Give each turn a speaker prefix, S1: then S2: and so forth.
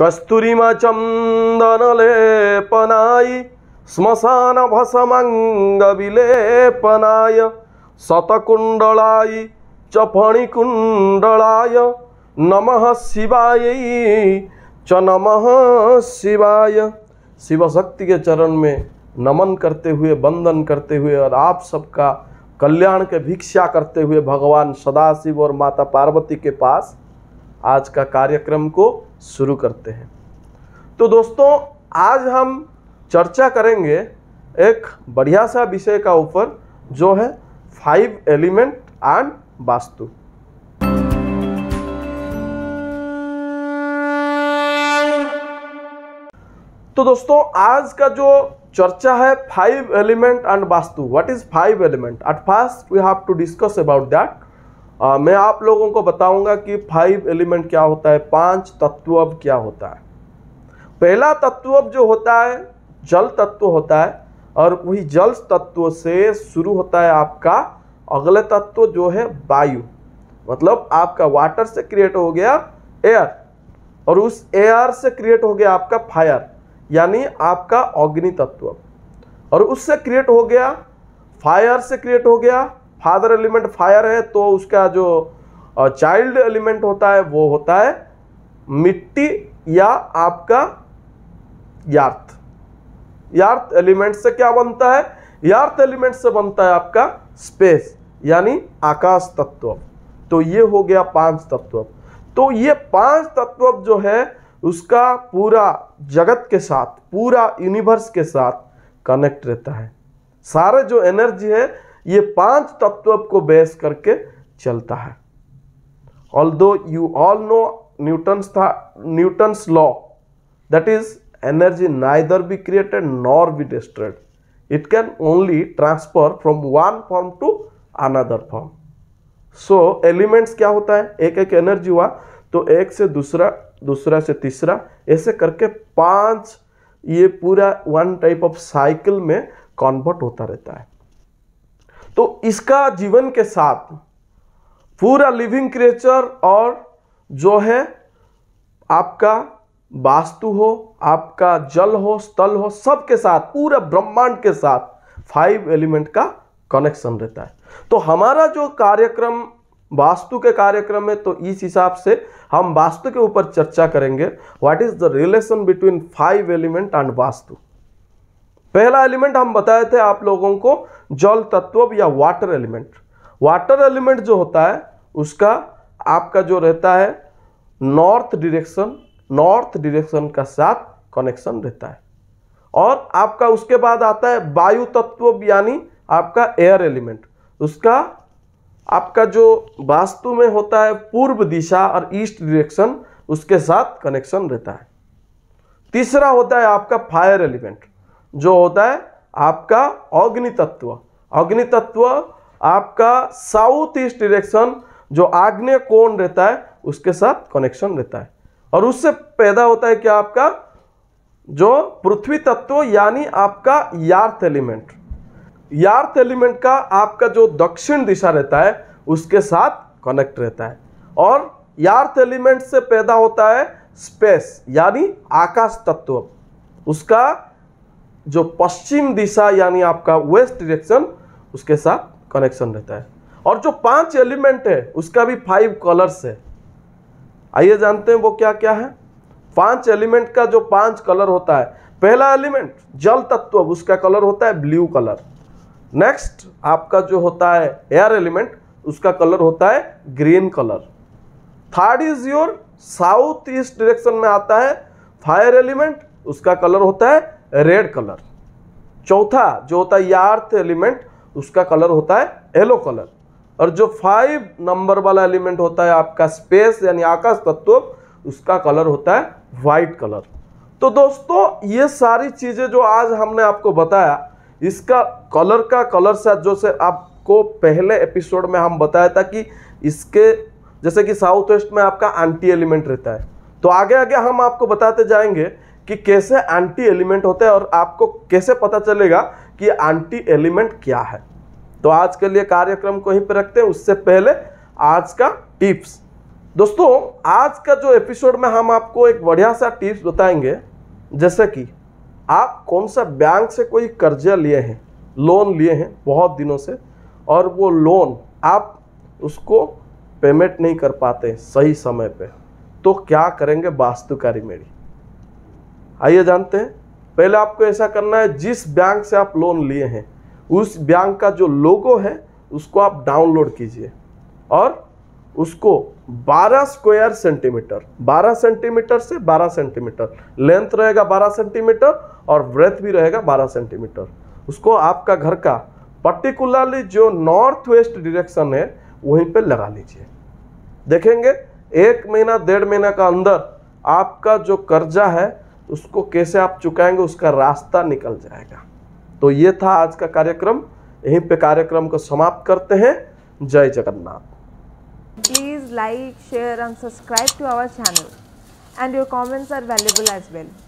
S1: કસ્તુરીમાં ચંદન લેપનાય સ્મશાન ભસમંગ વિલેપનાય શતકુંડળાય ચફણીકુંડળાય નમ शिवाय च नम शिवाय शिव शक्ति के चरण में नमन करते हुए वंदन करते हुए और आप सबका कल्याण के भिक्षा करते हुए भगवान सदाशिव और माता पार्वती के पास आज का कार्यक्रम को शुरू करते हैं तो दोस्तों आज हम चर्चा करेंगे एक बढ़िया सा विषय का ऊपर जो है फाइव एलिमेंट एंड वास्तु तो दोस्तों आज का जो चर्चा है five element and vastu what is five element at first we have to discuss about that uh, मैं आप लोगों को बताऊंगा कि फाइव एलिमेंट क्या होता है पांच तत्व क्या होता है पहला तत्व जो होता है जल तत्व होता है और वही जल तत्व से शुरू होता है आपका अगले तत्व जो है वायु मतलब आपका वाटर से क्रिएट हो गया एयर और उस एयर से क्रिएट हो गया आपका फायर यानी आपका अग्नि तत्व और उससे क्रिएट हो गया फायर से क्रिएट हो गया फादर एलिमेंट फायर है तो उसका जो चाइल्ड एलिमेंट होता है वो होता है मिट्टी या आपका यार्थ यार्थ एलिमेंट से क्या बनता है यार्थ एलिमेंट से बनता है आपका स्पेस यानी आकाश तत्व तो ये हो गया पांच तत्व तो ये पांच तत्व जो है उसका पूरा जगत के साथ पूरा यूनिवर्स के साथ कनेक्ट रहता है सारे जो एनर्जी है ये पांच तत्व को बेस करके चलता है all though you all know Newton's था Newton's law that is energy neither be created nor be destroyed it can only transfer from one form to another form so elements क्या होता है एक एक एनर्जी हुआ तो एक से दूसरा दूसरा से तीसरा ऐसे करके पांच ये पूरा वन टाइप ऑफ साइकिल में कन्वर्ट होता रहता है तो इसका जीवन के साथ पूरा लिविंग क्रिएचर और जो है आपका वास्तु हो आपका जल हो स्थल हो सब के साथ पूरा ब्रह्मांड के साथ फाइव एलिमेंट का कनेक्शन रहता है तो हमारा जो कार्यक्रम वास्तु के कार्यक्रम में तो इस हिसाब से हम वास्तु के ऊपर चर्चा करेंगे what is the relation between five element and vastu पहला एलिमेंट हम बताए थे आप लोगों को जल तत्व या वाटर एलिमेंट वाटर एलिमेंट जो होता है उसका आपका जो रहता है नॉर्थ डिरेक्शन नॉर्थ डिरेक्शन का साथ कनेक्शन रहता है और आपका उसके बाद आता है वायु तत्व यानी आपका एयर एलिमेंट उसका आपका जो वास्तु में होता है पूर्व दिशा और ईस्ट डिरेक्शन उसके साथ कनेक्शन रहता है तीसरा होता है आपका फायर एलिमेंट जो होता है आपका अग्नि तत्व अग्नि तत्व आपका साउथ ईस्ट डिरेक्शन जो आग्नेय कोण रहता है उसके साथ कनेक्शन रहता है और उससे पैदा होता है क्या आपका जो पृथ्वी तत्व यानी आपका यार्थ एलिमेंट यार्थ एलिमेंट का आपका जो दक्षिण दिशा रहता है उसके साथ कनेक्ट रहता है और यार्थ एलिमेंट से पैदा होता है स्पेस यानी आकाश तत्व उसका जो पश्चिम दिशा यानी आपका वेस्ट डिरेक्शन उसके साथ कनेक्शन रहता है और जो पांच एलिमेंट है उसका भी फाइव कलर्स है आइए जानते हैं वो क्या क्या है पांच एलिमेंट का जो पांच कलर होता है पहला एलिमेंट जल तत्व उसका कलर होता है ब्लू कलर नेक्स्ट आपका जो होता है एयर एलिमेंट उसका कलर होता है green colour third is your south east direction में आता है फायर एलिमेंट उसका कलर होता है रेड कलर चौथा जो होता है यार्थ एलिमेंट उसका कलर होता है येलो कलर और जो फाइव नंबर वाला एलिमेंट होता है आपका स्पेस यानी आकाश तत्व उसका कलर होता है वाइट कलर तो दोस्तों ये सारी चीज़ें जो आज हमने आपको बताया इसका कलर का कलर सेट जो से आपको पहले एपिसोड में हम बताया था कि इसके जैसे कि साउथ वेस्ट में आपका एंटी एलिमेंट रहता है तो आगे आगे हम आपको बताते जाएंगे कि कैसे एंटी एलिमेंट होते हैं और आपको कैसे पता चलेगा कि एंटी एलिमेंट क्या है तो आज के लिए कार्यक्रम को ही पर रखते हैं उससे पहले आज का टिप्स दोस्तों आज का जो एपिसोड में हम आपको एक बढ़िया सा टिप्स बताएंगे जैसे कि आप कौन सा बैंक से कोई कर्जा लिए हैं लोन लिए हैं बहुत दिनों से और वो लोन आप उसको पेमेंट नहीं कर पाते सही समय पे तो क्या करेंगे वास्तुकारी मेरी आइए जानते हैं पहले आपको ऐसा करना है जिस बैंक से आप लोन लिए हैं उस बैंक का जो लोगो है उसको आप डाउनलोड कीजिए और उसको 12 स्क्वायर सेंटीमीटर 12 सेंटीमीटर से 12 सेंटीमीटर लेंथ रहेगा 12 सेंटीमीटर और ब्रेथ भी रहेगा 12 सेंटीमीटर उसको आपका घर का पर्टिकुलरली जो नॉर्थ वेस्ट डिरेक्शन है वहीं पे लगा लीजिए देखेंगे एक महीना डेढ़ महीना का अंदर आपका जो कर्जा है उसको कैसे आप चुकाएंगे उसका रास्ता निकल जाएगा तो ये था आज का कार्यक्रम यहीं पे कार्यक्रम को समाप्त करते हैं Jai Jagannath please like share and subscribe to our channel and your comments are valuable as well